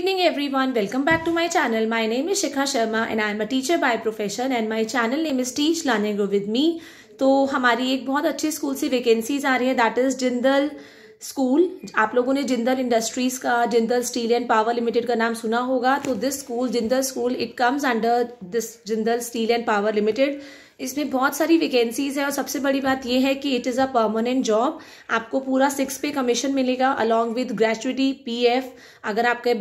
Evening everyone welcome back to my channel my name is Shikha Sharma and I am a teacher by profession and my channel name is Teach Learn and Grow with me to hamari ek bahut achhe school se vacancies aa rahi hai that is jindal school आप लोगों ने Jindal industries का Jindal steel and power limited का नाम सुना होगा तो this school Jindal school it comes under this Jindal steel and power limited इसमें बहुत सारी वैकेंसीज है और सबसे बड़ी बात यह है कि it is a permanent job आपको पूरा सिक्स पे कमीशन मिलेगा अलॉन्ग विद ग्रेचुटी पीएफ अगर आपके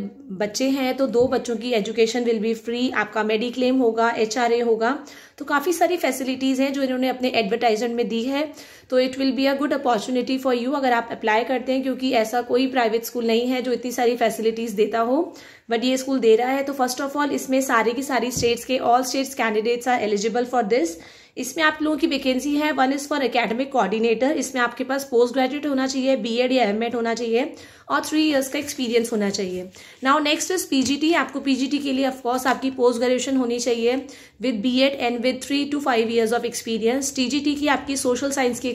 बच्चे हैं तो दो बच्चों की एजुकेशन विल बी फ्री आपका मेडिक्लेम होगा एचआरए होगा तो काफ़ी सारी फैसिलिटीज़ हैं जो इन्होंने अपने एडवर्टाइजमेंट में दी है तो it will be a good opportunity for you अगर आप अप्लाई करते हैं क्योंकि ऐसा कोई प्राइवेट स्कूल नहीं है जो इतनी सारी फैसिलिटीज़ देता हो बट ये स्कूल दे रहा है तो फर्स्ट ऑफ ऑल इसमें सारे की सारी स्टेट्स के all states candidates are eligible for this इसमें आप लोगों की वैकेंसी है one is for academic coordinator इसमें आपके पास पोस्ट ग्रेजुएट होना चाहिए बीएड या एमएड होना चाहिए और थ्री ईयर्स का एक्सपीरियंस होना चाहिए नाउ नेक्स्ट इज पीजीटी आपको पीजीटी के लिए ऑफकोर्स आपकी पोस्ट ग्रेजुएशन होनी चाहिए with B Ed and with three to five years of experience TGT की आपकी सोशल साइंस की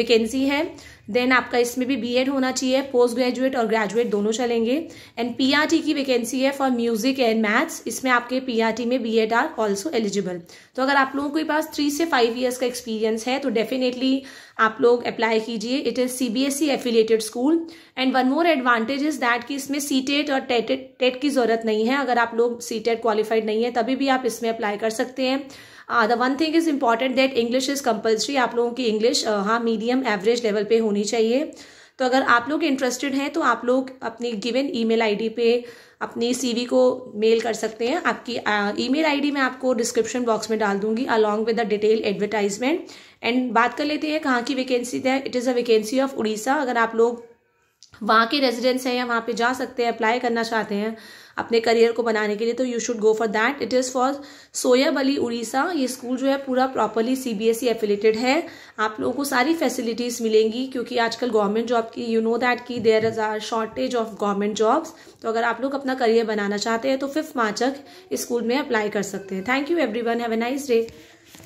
वैकेंसी है देन आपका इसमें भी बीएड होना चाहिए पोस्ट ग्रेजुएट और ग्रेजुएट दोनों चलेंगे एंड पीआरटी की वैकेंसी है फॉर म्यूजिक एंड मैथ्स इसमें आपके पीआरटी में बीएड आर आल्सो एलिजिबल तो अगर आप लोगों के पास थ्री से फाइव ईयर्स का एक्सपीरियंस है तो डेफिनेटली आप लोग अप्लाई कीजिए it is C B S C affiliated school and one more advantage is that कि इसमें सी टेट और टेट टेट की ज़रूरत नहीं है अगर आप लोग सी टेट क्वालिफाइड नहीं है तभी भी आप इसमें अप्लाई कर सकते हैं the one thing is important that English is compulsory आप लोगों की इंग्लिश uh, हाँ मीडियम एवरेज लेवल पे होनी चाहिए तो अगर आप लोग इंटरेस्टेड हैं तो आप लोग अपनी गिवन ईमेल आईडी पे अपनी सीवी को मेल कर सकते हैं आपकी ईमेल uh, आईडी मैं आपको डिस्क्रिप्शन बॉक्स में डाल दूंगी along with the detail advertisement and बात कर लेते हैं कहाँ की वैकेंसी दें it is a vacancy of Orissa अगर आप लोग वहाँ के रेजिडेंट्स हैं या वहाँ पे जा सकते हैं अप्लाई करना चाहते हैं अपने करियर को बनाने के लिए तो you should go for that it is for Soyab Ali Orissa ये स्कूल जो है पूरा properly C B S E है आप लोगों को सारी फैसिलिटीज़ मिलेंगी क्योंकि आजकल गवर्नमेंट जॉब की यू नो दैट की there is are shortage of government jobs तो अगर आप लोग अपना करियर बनाना चाहते हैं तो फिफ्थ मार्च तक स्कूल में अप्लाई कर सकते हैं thank you everyone have a nice day